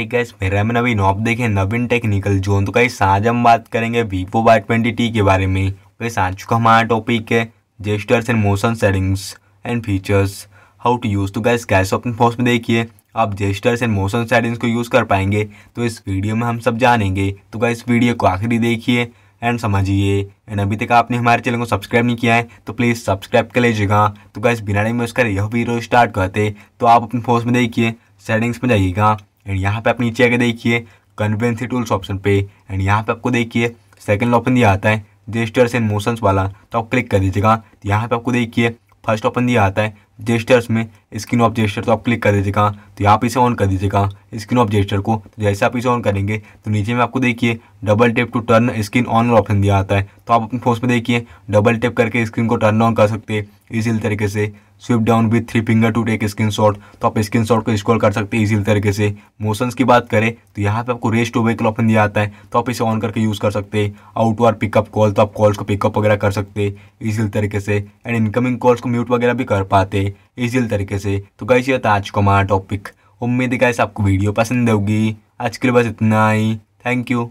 एक गैस मेरा में नवीन आप देखे नवीन टेक्निकल जोन तो कहीं आज हम बात करेंगे वीवो वाई ट्वेंटी टी के बारे में वैसे तो आज चुका हमारा टॉपिक है gestures and motion settings and features how to use तो गैस गैस अपने फोर्स में देखिए आप जेस्टर्स एंड मोशन सेटिंग्स को यूज़ कर पाएंगे तो इस वीडियो में हम सब जानेंगे तो इस वीडियो को आखिरी देखिए एंड समझिए एंड अभी तक आपने हमारे चैनल को सब्सक्राइब नहीं किया है तो प्लीज़ सब्सक्राइब कर लीजिएगा तो गैस बिना में उसका यह वीडियो स्टार्ट करते तो आप अपने फोर्स में देखिए सेटिंग्स में जाइएगा एंड यहाँ पे आप नीचे आगे देखिए कन्वेंसी टूल्स ऑप्शन पे एंड यहाँ पे आपको देखिए सेकंड ऑप्शन दिया आता है जेस्टर्स एंड मोशंस वाला तो आप क्लिक कर दीजिएगा यहाँ पे आपको देखिए फर्स्ट ऑप्शन दिया आता है जेस्टर्स में स्क्रीन ऑफ जेस्टर तो आप क्लिक कर दीजिएगा तो यहाँ पे इसे ऑन कर दीजिएगा स्क्रीन ऑफ जेस्टर को तो जैसे आप इसे ऑन करेंगे तो नीचे में आपको देखिए double tap to turn screen on और ऑप्शन दिया आता है तो आप अपने फोन में देखिए डबल टेप करके स्क्रीन को टर्न ऑन कर सकते हैं इसी तरीके से swipe down with three finger to take screenshot तो आप स्क्रीन शॉट को स्क्रॉल कर सकते हैं इसी तरीके से मोशन की बात करें तो यहाँ पे आपको रेस्ट टू का ऑप्शन दिया आता है तो आप इसे ऑन करके यूज़ कर सकते हैं वार पिकअप कॉल तो आप कॉल्स को पिकअप वगैरह कर सकते हैं तरीके से एंड इनकमिंग कॉल्स को म्यूट वगैरह भी कर पाते जाएंगे तरीके से तो गाइस ये आज को हमारा टॉपिक उम्मीद है गाइस आपको वीडियो पसंद होगी आज के लिए बस इतना ही थैंक यू